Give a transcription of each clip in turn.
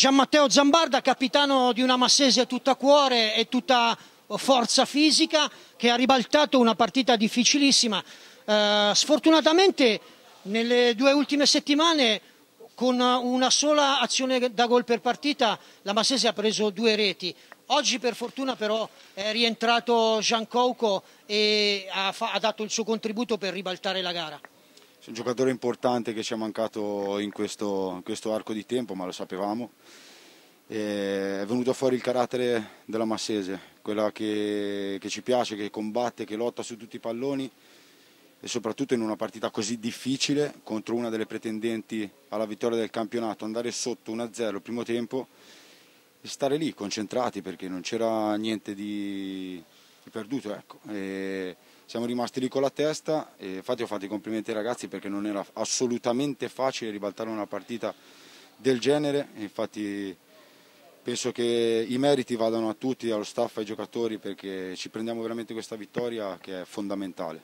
Gianmatteo Zambarda, capitano di una Massese a tutta cuore e tutta forza fisica, che ha ribaltato una partita difficilissima. Eh, sfortunatamente nelle due ultime settimane con una sola azione da gol per partita la Massese ha preso due reti. Oggi per fortuna però è rientrato Jean Giancouco e ha, ha dato il suo contributo per ribaltare la gara un giocatore importante che ci è mancato in questo, in questo arco di tempo, ma lo sapevamo. E è venuto fuori il carattere della Massese, quella che, che, ci piace, che combatte, che lotta su tutti i palloni e soprattutto in una partita così difficile contro una delle pretendenti alla vittoria del campionato, andare sotto 1-0 il primo tempo e stare lì concentrati perché non c'era niente di, di perduto. Ecco. E, siamo rimasti lì con la testa e infatti ho fatto i complimenti ai ragazzi perché non era assolutamente facile ribaltare una partita del genere, infatti penso che i meriti vadano a tutti, allo staff, ai giocatori perché ci prendiamo veramente questa vittoria che è fondamentale.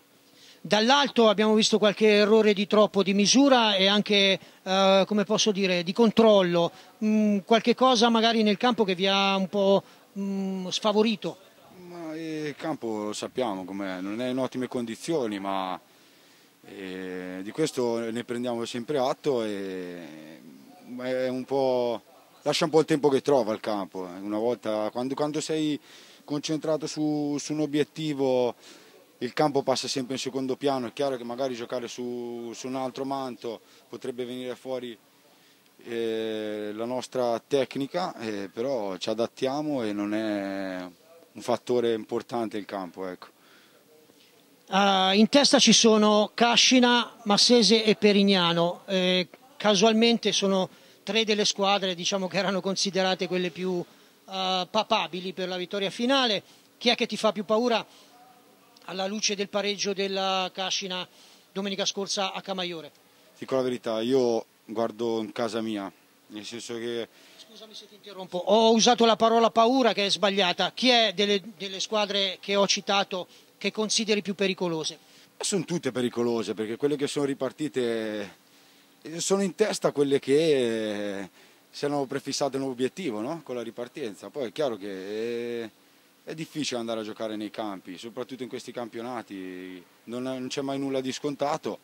Dall'alto abbiamo visto qualche errore di troppo di misura e anche, eh, come posso dire, di controllo, mh, mm, qualche cosa magari nel campo che vi ha un po' mh, mm, sfavorito il campo lo sappiamo com'è, non è in ottime condizioni, ma eh, di questo ne prendiamo sempre atto e un lascia un po' il tempo che trova il campo. Eh. Una volta, quando, quando sei concentrato su, su, un obiettivo, il campo passa sempre in secondo piano. È chiaro che magari giocare su, su un altro manto potrebbe venire fuori eh, la nostra tecnica, eh, però ci adattiamo e non è un fattore importante in campo. Ecco. Uh, in testa ci sono Cascina, Massese e Perignano. Eh, casualmente sono tre delle squadre diciamo, che erano considerate quelle più uh, papabili per la vittoria finale. Chi è che ti fa più paura alla luce del pareggio della Cascina domenica scorsa a Camaiore? Dico la verità, io guardo in casa mia, nel senso che... Scusami se ti interrompo, ho usato la parola paura che è sbagliata. Chi è delle, delle squadre che ho citato che consideri più pericolose? Sono tutte pericolose perché quelle che sono ripartite eh, sono in testa quelle che eh, si erano prefissate un obiettivo no? con la ripartenza. Poi è chiaro che è, eh, è, difficile andare a giocare nei campi, soprattutto in questi campionati, non, non c'è mai nulla di scontato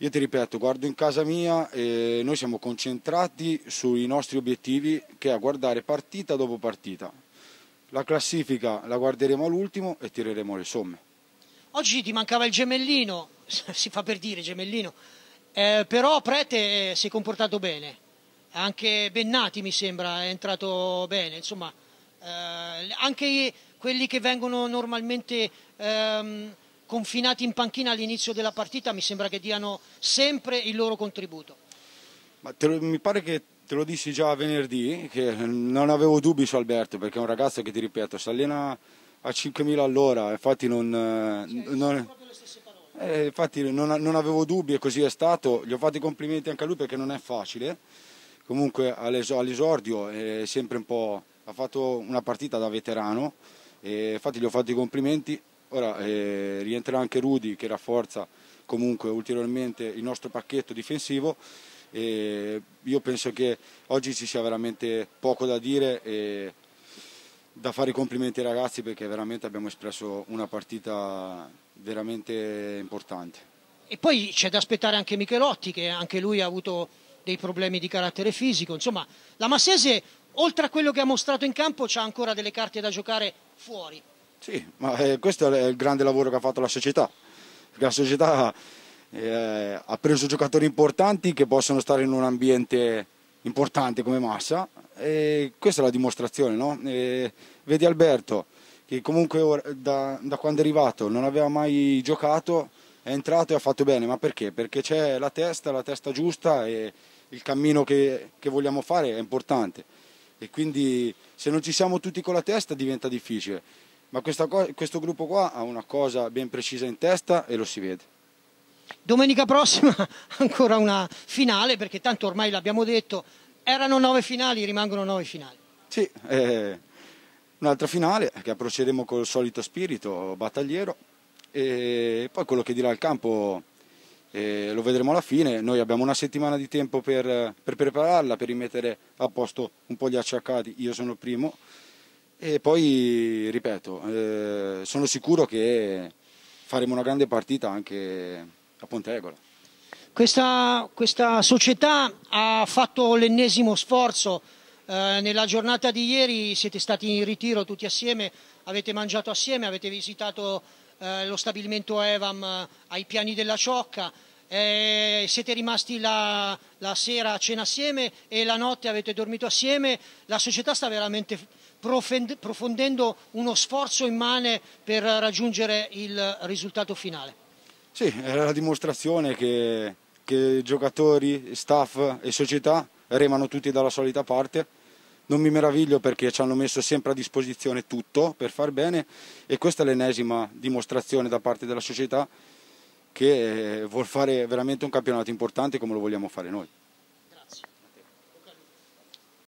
io ti ripeto, guardo in casa mia e noi siamo concentrati sui nostri obiettivi che è a guardare partita dopo partita. La classifica la guarderemo all'ultimo e tireremo le somme. Oggi ti mancava il gemellino, si fa per dire gemellino, eh, però Prete si è comportato bene, anche Bennati mi sembra è entrato bene, insomma eh, anche quelli che vengono normalmente... Ehm, confinati in panchina all'inizio della partita mi sembra che diano sempre il loro contributo. Lo, mi pare che te lo dissi già venerdì, che non avevo dubbi su Alberto, perché è un ragazzo che ti ripeto, si allena a 5.000 all'ora, infatti non... Cioè, non eh, infatti non, non, avevo dubbi e così è stato, gli ho fatto i complimenti anche a lui perché non è facile, comunque all'esordio è eh, sempre un po', ha fatto una partita da veterano, e infatti gli ho fatto i complimenti Ora eh, rientrerà anche Rudi che rafforza comunque ulteriormente il nostro pacchetto difensivo. E io penso che oggi ci sia veramente poco da dire e da fare i complimenti ai ragazzi perché veramente abbiamo espresso una partita veramente importante. E poi c'è da aspettare anche Michelotti che anche lui ha avuto dei problemi di carattere fisico. Insomma, la Massese oltre a quello che ha mostrato in campo, ha ancora delle carte da giocare fuori. Sì, ma eh, questo è il grande lavoro che ha fatto la società, la società eh, ha preso giocatori importanti che possono stare in un ambiente importante come Massa e questa è la dimostrazione, no? e, vedi Alberto che comunque ora, da, da quando è arrivato non aveva mai giocato, è entrato e ha fatto bene, ma perché? Perché c'è la testa, la testa giusta e il cammino che, che, vogliamo fare è importante e quindi se non ci siamo tutti con la testa diventa difficile ma co- questo gruppo qua ha una cosa ben precisa in testa e lo si vede. Domenica prossima ancora una finale, perché tanto ormai l'abbiamo detto, erano nove finali, rimangono nove finali. Sì, eh, un'altra finale che procederemo col solito spirito battagliero e poi quello che dirà il campo eh, lo vedremo alla fine. Noi abbiamo una settimana di tempo per, per prepararla, per rimettere a posto un po' gli acciaccati, io sono il primo. E poi, ripeto, eh, sono sicuro che faremo una grande partita anche a Pontegola. Questa, questa società ha fatto l'ennesimo sforzo. Eh, nella giornata di ieri siete stati in ritiro tutti assieme, avete mangiato assieme, avete visitato eh, lo stabilimento Evam eh, ai piani della Ciocca eh, siete rimasti la, la, sera a cena assieme e la notte avete dormito assieme, la società sta veramente profondendo uno sforzo immane per raggiungere il risultato finale. Sì, era la dimostrazione che, che giocatori, staff e società remano tutti dalla solita parte non mi meraviglio perché ci hanno messo sempre a disposizione tutto per far bene e questa è l'ennesima dimostrazione da parte della società che eh, vuol fare veramente un campionato importante come lo vogliamo fare noi.